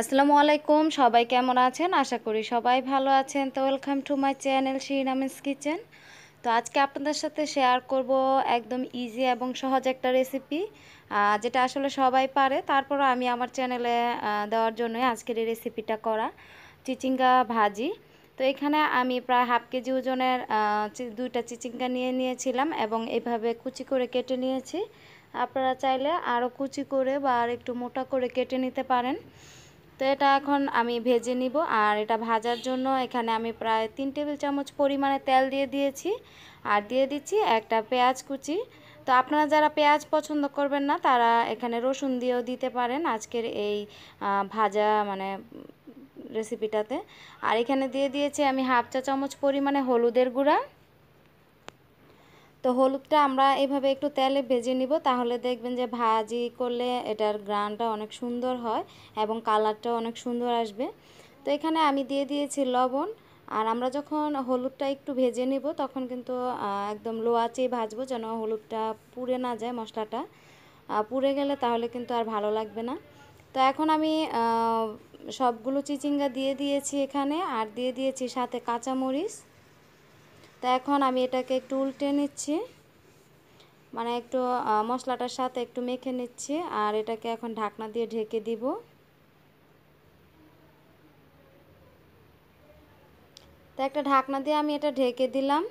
আসসালামু আলাইকুম সবাই কেমন আছেন আশা করি সবাই ভালো আছেন তো ওয়েলকাম টু মাই চ্যানেল শ্রীরামেন্স কিচেন তো আজকে আপনাদের সাথে শেয়ার করব একদম ইজি এবং সহজ একটা রেসিপি যেটা আসলে সবাই পারে তারপর আমি আমার চ্যানেলে দেওয়ার জন্য আজকের এই রেসিপিটা করা চিচিঙ্গা ভাজি তো এখানে আমি প্রায় হাফ কেজি ওজনের দুইটা চিচিঙ্গা নিয়ে নিয়েছিলাম এবং এভাবে কুচি করে কেটে নিয়েছি আপনারা চাইলে আরও কুচি করে বা আর একটু মোটা করে কেটে নিতে পারেন তো এটা এখন আমি ভেজে নিব আর এটা ভাজার জন্য এখানে আমি প্রায় তিন টেবিল চামচ পরিমাণে তেল দিয়ে দিয়েছি আর দিয়ে দিচ্ছি একটা পেঁয়াজ কুচি তো আপনারা যারা পেঁয়াজ পছন্দ করবেন না তারা এখানে রসুন দিয়েও দিতে পারেন আজকের এই ভাজা মানে রেসিপিটাতে আর এখানে দিয়ে দিয়েছি আমি হাফ চা চামচ পরিমাণে হলুদের গুঁড়া তো হলুদটা আমরা এভাবে একটু তেলে ভেজে নিব তাহলে দেখবেন যে ভাজি করলে এটার গ্রানটা অনেক সুন্দর হয় এবং কালারটা অনেক সুন্দর আসবে তো এখানে আমি দিয়ে দিয়েছি লবণ আর আমরা যখন হলুদটা একটু ভেজে নিব তখন কিন্তু একদম লো আঁচেই ভাজবো যেন হলুদটা পুড়ে না যায় মশলাটা পুড়ে গেলে তাহলে কিন্তু আর ভালো লাগবে না তো এখন আমি সবগুলো চিচিঙ্গা দিয়ে দিয়েছি এখানে আর দিয়ে দিয়েছি সাথে কাঁচামরিচ তো এখন আমি এটাকে একটু উল্টে নিচ্ছি মানে একটু মশলাটার সাথে একটু মেখে নিচ্ছি আর এটাকে এখন ঢাকনা দিয়ে ঢেকে দিব তো একটা ঢাকনা দিয়ে আমি এটা ঢেকে দিলাম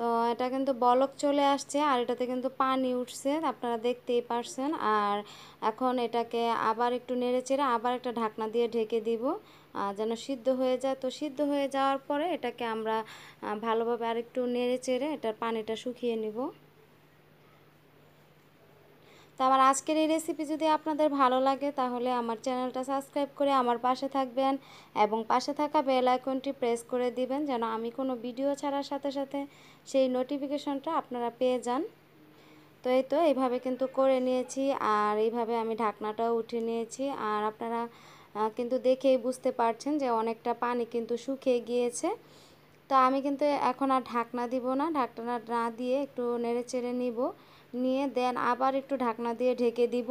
তো এটা কিন্তু বলক চলে আসছে আর এটাতে কিন্তু পানি উঠছে আপনারা দেখতেই পারছেন আর এখন এটাকে আবার একটু নেড়ে চেড়ে আবার একটা ঢাকনা দিয়ে ঢেকে দিব যেন সিদ্ধ হয়ে যায় তো সিদ্ধ হয়ে যাওয়ার পরে এটাকে আমরা ভালোভাবে আর একটু নেড়ে চেড়ে এটার পানিটা শুকিয়ে নিব তো আমার আজকের এই রেসিপি যদি আপনাদের ভালো লাগে তাহলে আমার চ্যানেলটা সাবস্ক্রাইব করে আমার পাশে থাকবেন এবং পাশে থাকা বেল আইকনটি প্রেস করে দিবেন যেন আমি কোনো ভিডিও ছাড়ার সাথে সাথে সেই নোটিফিকেশনটা আপনারা পেয়ে যান তো এই তো এইভাবে কিন্তু করে নিয়েছি আর এইভাবে আমি ঢাকনাটাও উঠে নিয়েছি আর আপনারা কিন্তু দেখেই বুঝতে পারছেন যে অনেকটা পানি কিন্তু শুকিয়ে গিয়েছে তো আমি কিন্তু এখন আর ঢাকনা দিব না ঢাকনা না দিয়ে একটু নেড়ে চেড়ে নিব নিয়ে দেন আবার একটু ঢাকনা দিয়ে ঢেকে দিব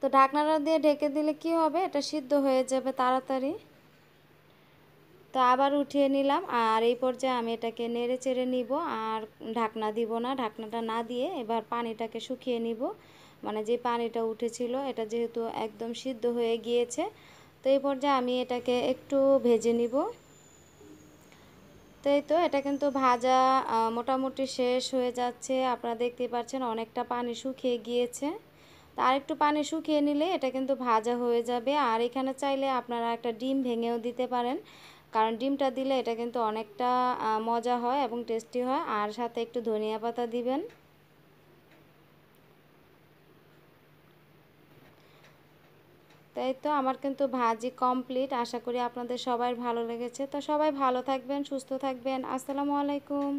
তো ঢাকনাটা দিয়ে ঢেকে দিলে কি হবে এটা সিদ্ধ হয়ে যাবে তাড়াতাড়ি তো আবার উঠিয়ে নিলাম আর এই পর্যায়ে আমি এটাকে নেড়ে চেড়ে নিব আর ঢাকনা দিব না ঢাকনাটা না দিয়ে এবার পানিটাকে শুকিয়ে নিব মানে যে পানিটা উঠেছিল এটা যেহেতু একদম সিদ্ধ হয়ে গিয়েছে তো এই পর্যায়ে আমি এটাকে একটু ভেজে নিব তো এই তো এটা কিন্তু ভাজা মোটামুটি শেষ হয়ে যাচ্ছে আপনারা দেখতে পাচ্ছেন অনেকটা পানি শুকিয়ে গিয়েছে আর একটু পানি শুকিয়ে নিলে এটা কিন্তু ভাজা হয়ে যাবে আর এখানে চাইলে আপনারা একটা ডিম ভেঙেও দিতে পারেন কারণ ডিমটা দিলে এটা কিন্তু অনেকটা মজা হয় এবং টেস্টি হয় আর সাথে একটু ধনিয়া পাতা দিবেন তাই তো আমার কিন্তু ভাজি কমপ্লিট আশা করি আপনাদের সবাই ভালো লেগেছে তো সবাই ভালো থাকবেন সুস্থ থাকবেন আসসালামু আলাইকুম